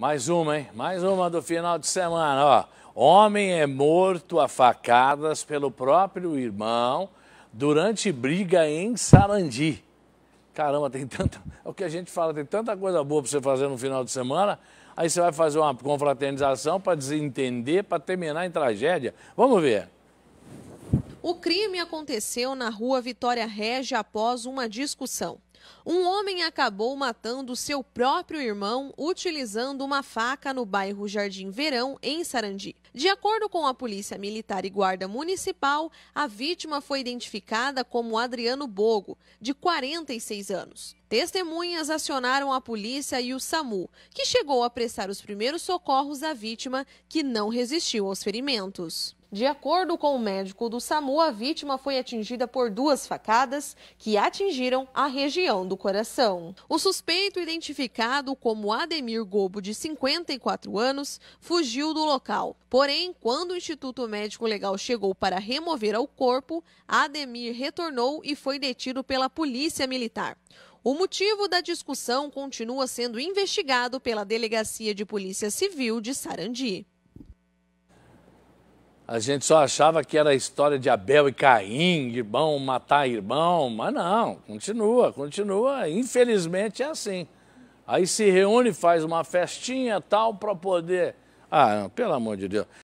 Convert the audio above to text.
Mais uma, hein? Mais uma do final de semana, ó. Homem é morto a facadas pelo próprio irmão durante briga em Sarandi. Caramba, tem tanta. É o que a gente fala, tem tanta coisa boa para você fazer no final de semana. Aí você vai fazer uma confraternização para desentender, para terminar em tragédia. Vamos ver. O crime aconteceu na rua Vitória Regia após uma discussão. Um homem acabou matando seu próprio irmão utilizando uma faca no bairro Jardim Verão, em Sarandi. De acordo com a Polícia Militar e Guarda Municipal, a vítima foi identificada como Adriano Bogo, de 46 anos. Testemunhas acionaram a polícia e o SAMU, que chegou a prestar os primeiros socorros à vítima, que não resistiu aos ferimentos. De acordo com o médico do SAMU, a vítima foi atingida por duas facadas que atingiram a região do coração. O suspeito, identificado como Ademir Gobo, de 54 anos, fugiu do local. Porém, quando o Instituto Médico Legal chegou para remover ao corpo, Ademir retornou e foi detido pela Polícia Militar. O motivo da discussão continua sendo investigado pela Delegacia de Polícia Civil de Sarandi. A gente só achava que era a história de Abel e Caim, irmão matar irmão, mas não, continua, continua. Infelizmente é assim. Aí se reúne, faz uma festinha tal para poder. Ah, não, pelo amor de Deus.